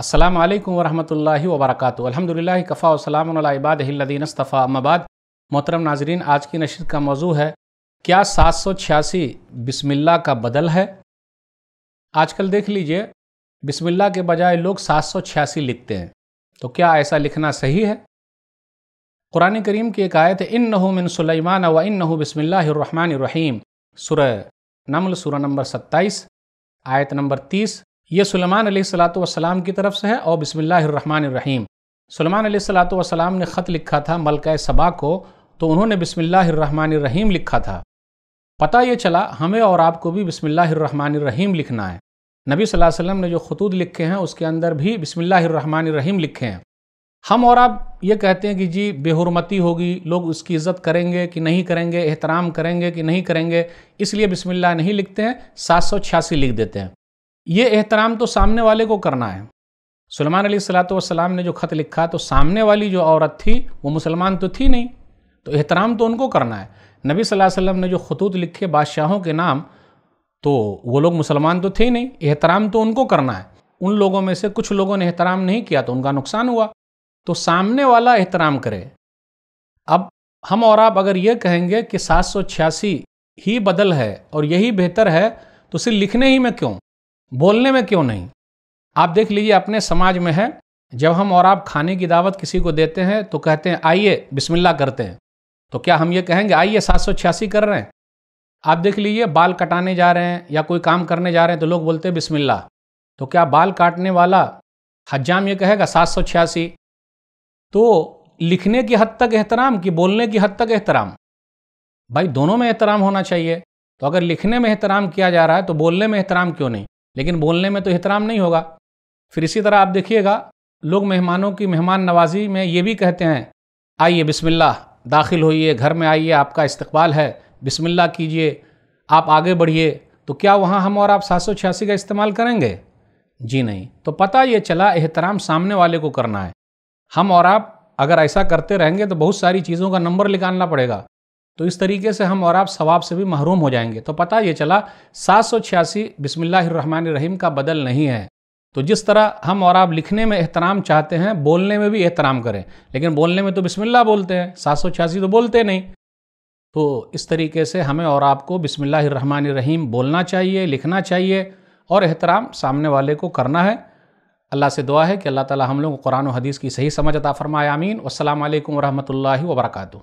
असलम वरहमल वबरक अलहमदिल्ला कफ़ा वसलामबादीनस्तफ़ा अम्माबाद मोहतरम नाजरीन आज की नशर का मौजू है क्या सात सौ छियासी बिसमिल्ला का बदल है आज कल देख लीजिए बिसमिल्ला के बजाय लोग सात सौ छियासी लिखते हैं तो क्या ऐसा लिखना सही है कुरान करीम की एक आयत इन नहू मिन सुलेमान व इन नहू बसमिल्लाम सुर नमल सुर नंबर सत्ताईस आयत नंबर तीस ये सलमान सलाम की तरफ से है और बसमीम सलमान सलाम ने ख़त लिखा था मलका सबा को तो उन्होंने बसमीम लिखा था पता ये चला हमें और आपको भी बसमीम लिखना है नबी वसल्लम ने जो खतूत लिखे हैं उसके अंदर भी बसमीम लिखे हैं हम और आप ये कहते हैं कि जी बेहरमती होगी लोग उसकी इज़्ज़त करेंगे कि नहीं करेंगे एहतराम करेंगे कि नहीं करेंगे इसलिए बिस्मिल्लाह नहीं लिखते हैं सात सौ छियासी लिख देते हैं ये एहतराम तो सामने वाले को करना है सलमान अली सलाम ने जो ख़त लिखा तो सामने वाली जो औरत थी वो मुसलमान तो थी नहीं तो एहतराम तो उनको करना है नबी वसल्लम ने जो खतूत लिखे बादशाहों के नाम तो वो लोग मुसलमान तो थे ही नहीं एहतराम तो उनको करना है उन लोगों में से कुछ लोगों ने एहतराम नहीं किया तो उनका नुकसान हुआ तो सामने वाला एहतराम करे अब हम और आप अगर ये कहेंगे कि सात ही बदल है और यही बेहतर है तो सिर्फ लिखने ही में क्यों बोलने में क्यों नहीं आप देख लीजिए अपने समाज में है जब हम और आप खाने की दावत किसी को देते हैं तो कहते हैं आइए बिस्मिल्लाह करते हैं तो क्या हम ये कहेंगे आइए सात सौ छियासी कर रहे हैं आप देख लीजिए बाल कटाने जा रहे हैं या कोई काम करने जा रहे हैं तो लोग बोलते हैं बिस्मिल्लाह तो क्या बाल काटने वाला हज्जाम ये कहेगा सात सौ छियासी तो लिखने की हद तक एहतराम कि बोलने की हद तक एहतराम भाई दोनों में एहतराम होना चाहिए तो अगर लिखने में एहतराम किया जा रहा है तो बोलने में एहतराम क्यों नहीं लेकिन बोलने में तो एहतराम नहीं होगा फिर इसी तरह आप देखिएगा लोग मेहमानों की मेहमान नवाजी में ये भी कहते हैं आइए बिस्मिल्लाह दाखिल होइए घर में आइए आपका इस्तकबाल है बिस्मिल्लाह कीजिए आप आगे बढ़िए तो क्या वहाँ हम और आप सात सौ छियासी का इस्तेमाल करेंगे जी नहीं तो पता ये चला एहतराम सामने वाले को करना है हम और आप अगर ऐसा करते रहेंगे तो बहुत सारी चीज़ों का नंबर निकालना पड़ेगा तो इस तरीके से हम और आप सवाब से भी महरूम हो जाएंगे तो पता ये चला सात सौ छियासी रहीम का बदल नहीं है तो जिस तरह हम और आप लिखने में एहतराम चाहते हैं बोलने में भी एहतराम करें लेकिन बोलने में तो बिस्मिल्लाह बोलते हैं सात सौ छियासी तो बोलते नहीं तो इस तरीके से हमें और आपको रहीम बोलना चाहिए लिखना चाहिए और एहतराम सामने वाले को करना है अल्लाह से दुआ है कि अल्लाह ताला हम लोग कुरान हदीस की सही समझ अता आमीन अमीन वालेकुम वरहमतुल्लाहि वबरकू